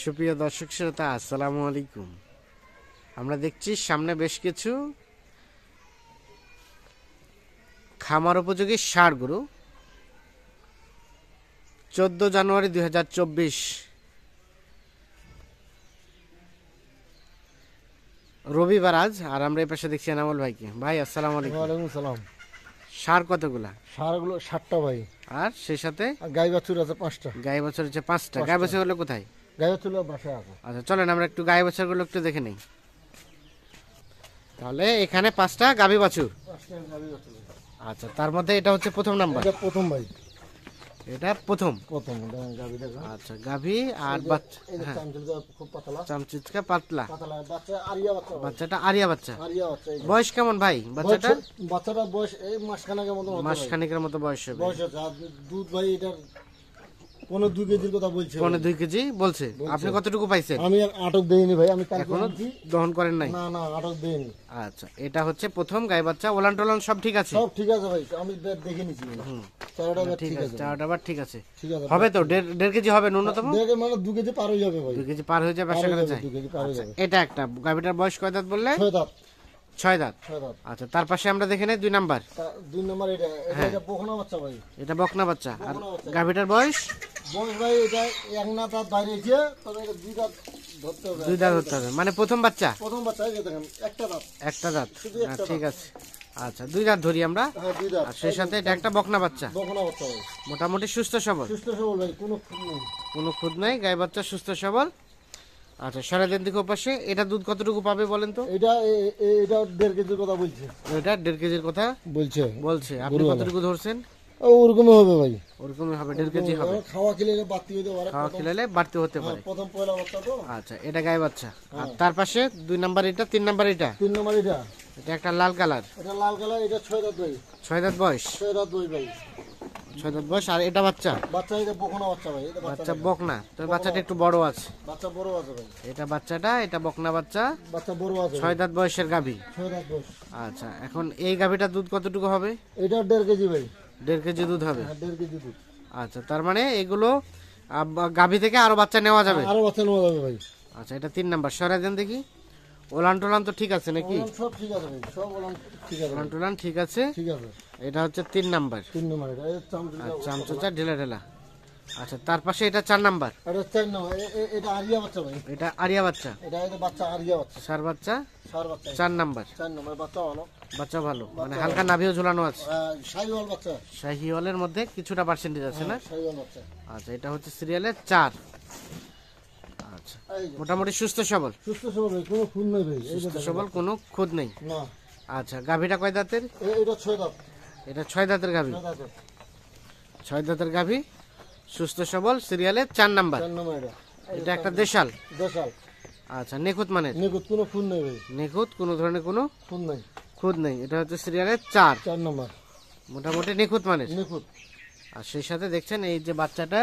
সুপ্রিয় দর্শক শ্রোতা আসসালামু আলাইকুম আমরা দেখছি সামনে বেশ কিছু খামার উপযোগী সার গরু চোদ্দ জানুয়ারি দুই হাজার চব্বিশ রবিবার আজ আর আমরা এই পাশে দেখছি এনামল ভাইকে ভাই আসসালামু আলাইকুম সালাম সার কতগুলা সারগুলো ষাটটা ভাই আর সেই সাথে গাই বাছুর আছে পাঁচটা গাই বছর আছে পাঁচটা গাই বাছুর হলো কোথায় আচ্ছা, আমরা একটু গায়ে একটু দেখে নেই তাহলে এখানে পাঁচটা গাভী আচ্ছা তার মধ্যে এটা হচ্ছে প্রথম নাম্বার প্রথম ভাই এটা প্রথম প্রথম আচ্ছা গাভী আর হ্যাঁ। পাতলা বাচ্চাটা আরিয়া বাচ্চা বয়স কেমন ভাই বাচ্চাটা বাচ্চাটা বয়স এই মাসখানেকের মতো মাসখানেকের মতো বয়স হবে বয়স দুধ ভাই এটা পনেরো দুই কেজির কথা দুই কেজি আপনি কতটুকু পাইছেন আটক দেইনি ভাই আমি করেন নাই আটক দেইনি আচ্ছা এটা হচ্ছে প্রথম বাচ্চা ওলান সব ঠিক আছে ঠিক আছে ঠিক আছে চারটা ঠিক আছে হবে তো দেড় কেজি হবে মানে হয়ে যায় আচ্ছা, এটা একটা গাভিটার বয়স কয় বললে ছয় দাঁত আচ্ছা তার পাশে আমরা দেখে নেই দুই নাম্বার এটা হ্যাঁ। বকনা বাচ্চা এটা বকনা বাচ্চা আর গাভিটার বয়স ভাই এটা বাইরে গিয়ে মানে প্রথম বাচ্চা প্রথম একটা দাঁত ঠিক আছে আচ্ছা দুই রাত ধরি আমরা হ্যাঁ, সেই সাথে এটা একটা বকনা বাচ্চা মোটামুটি সুস্থ সবল সুস্থ সবল কোনো খুদ নেই নাই গায়ে বাচ্চা সুস্থ সবল আচ্ছা সারাদিন দিকে পাশে এটা দুধ কতটুকু পাবে বলেন তো এটা এটা দেড় কেজির কথা বলছে এটা দেড় কেজির কথা বলছে বলছে আপনি কতটুকু ধরছেন ওরকমই হবে ভাই ওরকমই হবে দেড় কেজি হবে খাওয়া খেলে বাড়তি হতে পারে খাওয়া খেলে বাড়তি হতে হ্যাঁ, পারে প্রথম পয়লা বাচ্চা তো আচ্ছা এটা গায়ে বাচ্চা হ্যাঁ। আর তার পাশে দুই নাম্বার এটা তিন নাম্বার এটা তিন নাম্বার এটা এটা একটা লাল কালার এটা লাল কালার এটা ছয় দাঁত ভাই ছয় দাঁত বয়স ছয় দাঁত ভাই ছয় বয়স আর এটা বাচ্চা বকনা তো বাচ্চাটা একটু বড় আছে এটা বাচ্চাটা এটা বকনা বাচ্চা ছয় বয়সের গাভী আচ্ছা এখন এই গাভীটা দুধ কতটুকু হবে এটা দেড় কেজি ভাই দেড় কেজি দুধ হবে হ্যাঁ, আচ্ছা তার মানে এগুলো গাভী থেকে আরো বাচ্চা নেওয়া যাবে হ্যাঁ, আচ্ছা এটা তিন নাম্বার সরাই দেন দেখি ওলান টোলান তো ঠিক আছে নাকি সব ঠিক আছে এটা হচ্ছে তিন নাম্বার তিন নাম্বার এটা চামচা ঢেলা ঢেলা আচ্ছা তার পাশে এটা চার নাম্বার এটা চার নাম্বার এটা আরিয়া বাচ্চা ভাই এটা আরিয়া বাচ্চা এটা এটা বাচ্চা আরিয়া বাচ্চা সার বাচ্চা সার বাচ্চা চার নাম্বার চার নাম্বার বাচ্চা ভালো বাচ্চা ভালো মানে হালকা নাভিও ঝুলানো আছে হ্যাঁ, শাহিওয়াল বাচ্চা শাহিওয়ালের মধ্যে কিছুটা পার্সেন্টেজ আছে না হ্যাঁ, শাহিওয়াল বাচ্চা আচ্ছা এটা হচ্ছে সিরিয়ালের চার আচ্ছা মোটামুটি সুস্থ সবল সুস্থ সবল কোনো খুদ নেই ভাই সুস্থ সবল কোনো খুদ নেই না আচ্ছা গাভীটা কয় দাঁতের এটা ছয় দাঁত এটা ছয় দাঁতের গাভী ছয় দাঁতের গাভী সুস্থ সবল সিরিয়ালের চার নাম্বার এটা একটা দেশাল দেশাল আচ্ছা নিখুঁত মানে নিখুঁত কোনো ফুল নেই ভাই নিখুঁত কোনো ধরনের কোনো ফুল নাই খুদ নেই এটা হচ্ছে সিরিয়ালের চার চার নাম্বার মোটামুটি নিখুঁত মানে নিখুঁত আর সেই সাথে দেখছেন এই যে বাচ্চাটা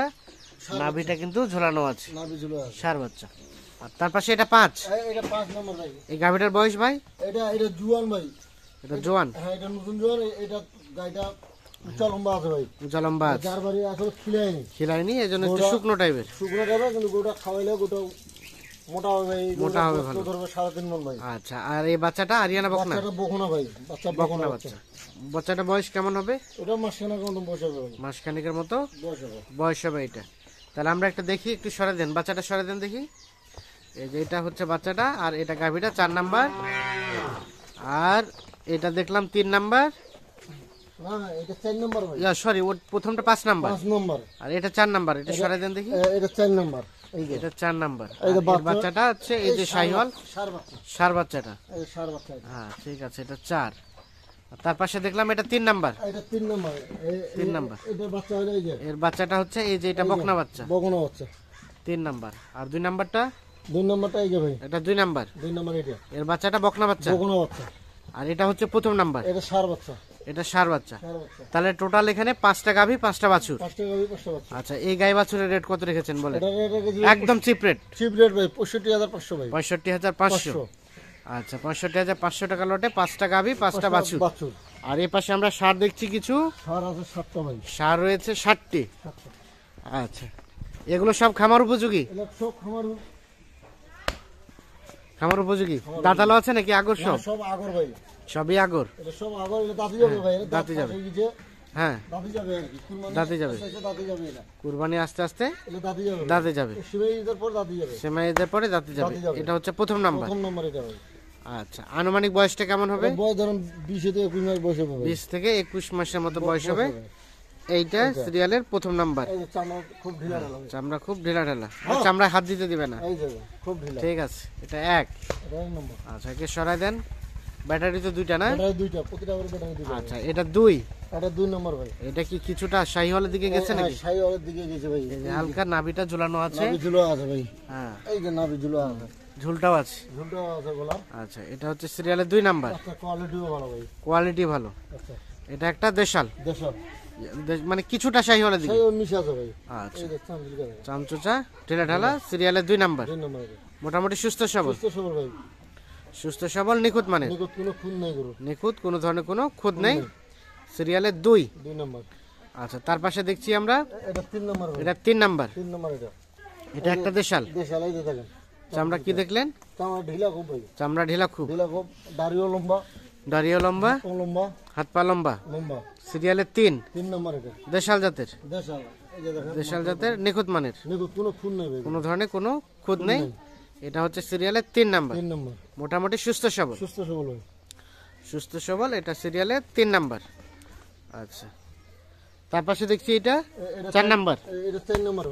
নাভিটা কিন্তু ঝোলানো আছে নাভি ঝোলানো আছে সার বাচ্চা আর তার পাশে এটা পাঁচ এটা পাঁচ নম্বর ভাই এই গাভিটার বয়স ভাই এটা এটা জুয়ান ভাই এটা জোয়ান হ্যাঁ এটা নতুন জোয়ান এটা গাইটা এই জন্য শুকনো টাইপের হবে আচ্ছা আর এই বাচ্চাটা আরিয়ানা ভাই বাচ্চা বাচ্চাটা বয়স কেমন হবে মাসখানেকের মতো বয়স হবে এটা তাহলে আমরা একটা দেখি একটু সরে দেন বাচ্চাটা সরে দেন দেখি এই যে এটা হচ্ছে বাচ্চাটা আর এটা গাভিটা চার নাম্বার আর এটা দেখলাম তিন নাম্বার সরি হ্যাঁ, প্রথমটা পাঁচ নাম্বার আর এটা চার নাম্বার এটা সরাই দেন দেখি চার নাম্বার বাচ্চাটা হচ্ছে এই যে সাইহল সার বাচ্চাটা হ্যাঁ ঠিক আছে এটা চার তার পাশে দেখলাম এটা তিন নাম্বার তিন নাম্বার এর বাচ্চাটা হচ্ছে এই যে এটা বকনা বাচ্চা বকনা বাচ্চা তিন নাম্বার আর দুই নাম্বারটা দুই নাম্বারটা এই যে ভাই এটা দুই নাম্বার দুই নাম্বার এটা এর বাচ্চাটা বকনা বাচ্চা বকনা বাচ্চা আর এটা হচ্ছে প্রথম নাম্বার এটা সার বাচ্চা এটা সার বাচ্চা তাহলে টোটাল এখানে পাঁচটা গাভী পাঁচটা বাছুর আচ্ছা এই গাই বাছুরের রেট কত রেখেছেন বলে একদম চিপ রেট চিপ রেট ভাই পঁয়ষট্টি হাজার পাঁচশো ভাই পঁয়ষট্টি হাজার পাঁচশো আচ্ছা পঁয়ষট্টি হাজার পাঁচশো টাকা লটে পাঁচটা গাভী পাঁচটা বাছুর আর এ পাশে আমরা সার দেখছি কিছু সার রয়েছে ষাটটি আচ্ছা এগুলো সব খামার উপযোগী খামার উপযোগী দাঁতালো আছে নাকি আগর সব হ্যাঁ, সব আগর ভাই সবই আগর দাঁতে যাবে হ্যাঁ দাঁতে যাবে কুরবানি আস্তে আস্তে দাঁতে যাবে সেমাইদের পরে দাঁতে যাবে এটা হচ্ছে প্রথম নাম্বার আচ্ছা আনুমানিক বয়সটা কেমন হবে ধরুন বিশ থেকে একুশ বয়স বিশ থেকে একুশ মাসের মতো বয়স হবে এইটা সিরিয়ালের প্রথম নাম্বার চামড়া খুব ঢিলা ঢালা হ্যাঁ। চামড়ায় হাত দিতে দিবে না খুব ঠিক আছে এটা এক আচ্ছা একে সরাই দেন ব্যাটারি তো দুইটা না ব্যাটারি দুইটা প্রতিটা করে ব্যাটারি দুইটা আচ্ছা এটা দুই এটা দুই নম্বর ভাই এটা কি কিছুটা শাহিওয়ালের দিকে গেছে হ্যাঁ, নাকি শাহিওয়ালের দিকে গেছে ভাই হালকা নাভিটা ঝুলানো আছে নাভি ঝুলো আছে ভাই হ্যাঁ এই যে নাভি ঝুলো আছে ঝুলটাও আছে ঝুলটাও আছে গোলাম আচ্ছা এটা হচ্ছে সিরিয়ালের দুই নাম্বার আচ্ছা কোয়ালিটিও ভালো ভাই কোয়ালিটি ভালো আচ্ছা এটা একটা দেশাল দেশাল মানে কিছুটা শাহি হলে দিকে আছে ভাই আচ্ছা চামচুচা ঠেলা ঢালা সিরিয়ালের দুই নাম্বার দুই নাম্বার মোটামুটি সুস্থ সবল সুস্থ সবল ভাই সুস্থ সবল নিখুঁত মানে নিখুঁত কোনো খুঁত নাই নিখুঁত কোনো ধরনের কোনো খুঁত নেই সিরিয়ালের দুই দুই নম্বর আচ্ছা তার পাশে দেখছি আমরা এটা তিন নম্বর এটা তিন নম্বর তিন নম্বর এটা এটা একটা দেশাল দেশাল এই দেখেন চামড়া কি দেখলেন চামড়া ঢিলা খুব ভাই চামড়া ঢিলা খুব ঢিলা খুব দাড়িও লম্বা দাড়িও লম্বা লম্বা হাত পা লম্বা লম্বা সিরিয়ালের তিন তিন নম্বর এটা দেশাল জাতের দেশাল দেশাল জাতের নিখুঁত মানের নিখুঁত কোনো কোনো ধরনের কোনো খুঁত নেই এটা হচ্ছে সিরিয়ালের তিন নাম্বার তিন নাম্বার মোটামুটি সুস্থ সবল সুস্থ সবল সুস্থ সবল এটা সিরিয়ালের তিন নাম্বার আচ্ছা তার পাশে দেখছি এটা চার নাম্বার এটা চার নাম্বার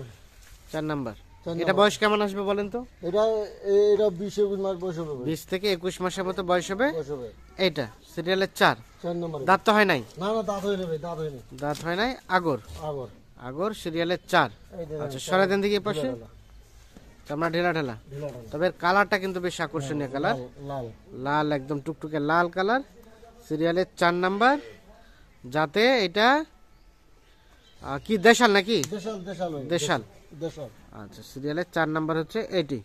চার নাম্বার এটা বয়স কেমন আসবে বলেন তো এটা এটা বিশ একুশ মাস বয়স হবে বিশ থেকে একুশ মাসের মতো বয়স হবে এটা সিরিয়ালের চার চার দাঁত তো হয় নাই না না দাঁত হয়ে যাবে দাঁত হয় নাই দাঁত হয় নাই আগর আগর আগর সিরিয়ালের চার আচ্ছা সরাদিন দিকে পাশে চামড়া ঢেলা ঢেলা তবে কালারটা কিন্তু বেশ আকর্ষণীয় কালার লাল লাল একদম টুকটুকে লাল কালার সিরিয়ালের চার নাম্বার যাতে এটা কি দেশাল নাকি দেশাল আচ্ছা সিরিয়ালের চার নাম্বার হচ্ছে এটি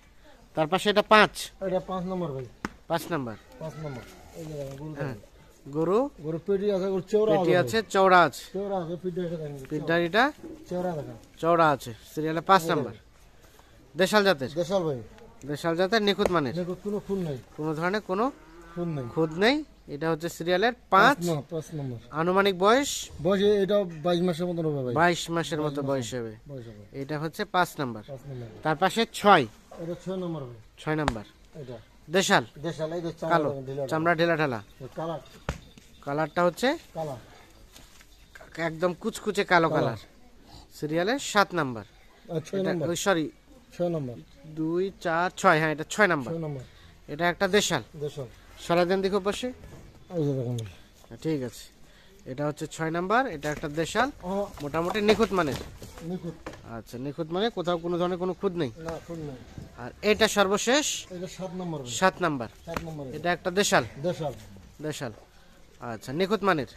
তার পাশে এটা পাঁচ এটা পাঁচ নম্বর ভাই পাঁচ নাম্বার পাঁচ নাম্বার হ্যাঁ। গরু গরু পেটি আছে গরু চওড়া পেটি আছে চওড়া আছে চৌড়া আছে পিডারিটা আছে সিরিয়ালে পাঁচ নাম্বার দেশাল জাতের দেশাল ভাই দেশাল জাতের নিখুঁত মানে নিখুঁত কোনো খুন নাই কোনো ধরনের কোনো খুন নাই খুদ নেই এটা হচ্ছে সিরিয়ালের পাঁচ পাঁচ নম্বর আনুমানিক বয়স বয়স এটা বাইশ মাসের মতো হবে বাইশ মাসের মতো বয়স হবে এটা হচ্ছে পাঁচ নম্বর তার পাশে ছয় এটা ছয় নম্বর ছয় নম্বর এটা দেশাল দেশাল এই কালো চামড়া ঢেলা ঢালা কালার কালারটা হচ্ছে কালার একদম কুচকুচে কালো কালার সিরিয়ালের সাত নাম্বার সরি নম্বর দুই চার ছয় হ্যাঁ এটা ছয় নম্বর এটা একটা দেশাল পাশে হ্যাঁ, ঠিক আছে এটা হচ্ছে ছয় এটা একটা দেশাল মোটামুটি নিখুঁত মানের নিখুঁত আচ্ছা নিখুঁত মানে কোথাও কোনো ধরনের কোনো খুদ নেই আর এটা সর্বশেষ সাত এটা একটা দেশাল দেশাল আচ্ছা নিখুঁত মানের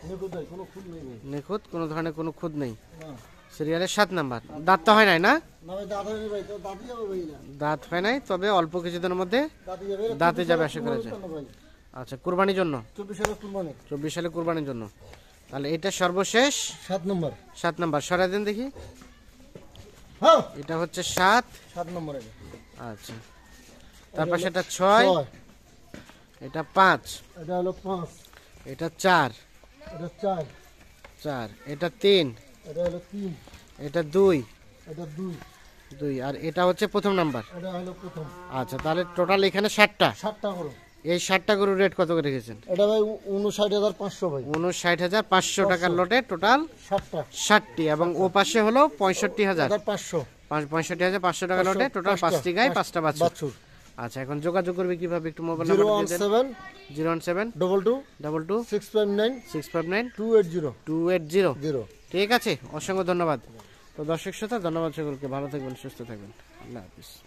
নিখুঁত কোনো ধরনের কোনো নেই সিরিয়ালের সাত নাম্বার দাঁত তো হয় নাই না দাঁত হয় নাই তবে অল্প কিছুদিনের মধ্যে দাঁতে যাবে আশা করা যায় আচ্ছা কুরবানির জন্য চব্বিশ সালে কুরবানির জন্য তাহলে এটা সর্বশেষ সাত নম্বর সাত নম্বর সরাই দিন দেখি হ্যাঁ। এটা হচ্ছে সাত সাত নম্বর আচ্ছা তারপর সেটা ছয় এটা পাঁচ এটা হলো পাঁচ এটা চার এটা চার চার এটা তিন এটা দুই দুই আর এটা হচ্ছে প্রথম নাম্বার আচ্ছা তাহলে টোটাল এখানে ষাটটা ষাটটা গরু এই ষাটটা গরুর রেট কত করে রেখেছেন এটা ভাই উনষাট হাজার পাঁচশো ভাই উনষাট হাজার পাঁচশো টাকার লটে টোটাল ষাটটা ষাটটি এবং ও পাশে হলো পঁয়ষট্টি হাজার পাঁচশো পঁয়ষট্টি হাজার পাঁচশো টাকার লটে টোটাল পাঁচটি গায়ে পাঁচটা বাছুর আচ্ছা এখন যোগাযোগ করবে কিভাবে একটু mobile number seven zero one seven double two double two six five nine six five nine two eight zero two eight zero zero ঠিক আছে অসংখ্য ধন্যবাদ তো দর্শক শ্রোতা ধন্যবাদ সকলকে ভালো থাকবেন সুস্থ থাকবেন আল্লাহ হাফিজ